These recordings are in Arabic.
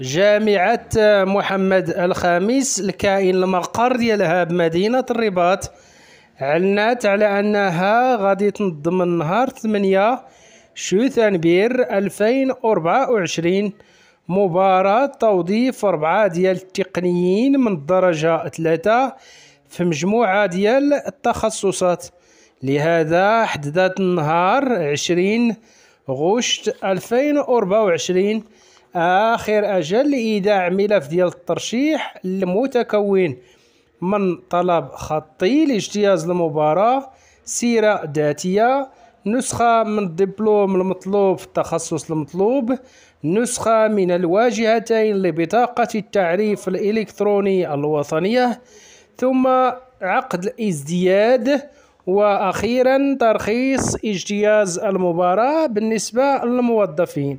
جامعة محمد الخامس الكائن المقر ديالها بمدينة الرباط علنات على أنها غادي تنظم النهار 8 شو ثنبير 2024 مباراة توظيف أربعة ديال التقنيين من الدرجة ثلاثة في مجموعة ديال التخصصات لهذا حددت النهار 20 غشت 2024 آخر أجل لإيداع ملف ديال الترشيح المتكون من طلب خطي لاجتياز المباراة سيرة ذاتية نسخة من الدبلوم المطلوب في التخصص المطلوب نسخة من الواجهتين لبطاقة التعريف الإلكتروني الوطنية ثم عقد الازدياد وأخيرا ترخيص اجتياز المباراة بالنسبة للموظفين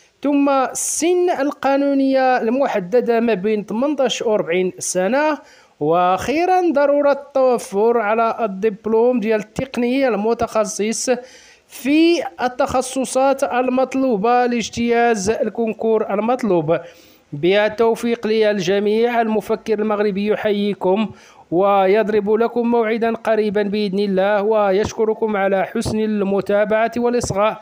ثم السن القانونية المحددة ما بين 18 و 40 سنة وأخيرا ضرورة التوفر على الدبلوم ديال التقنية المتخصص في التخصصات المطلوبة لاجتياز الكونكور المطلوب بها التوفيق للجميع المفكر المغربي يحييكم ويضرب لكم موعدا قريبا بإذن الله ويشكركم على حسن المتابعة والإصغاء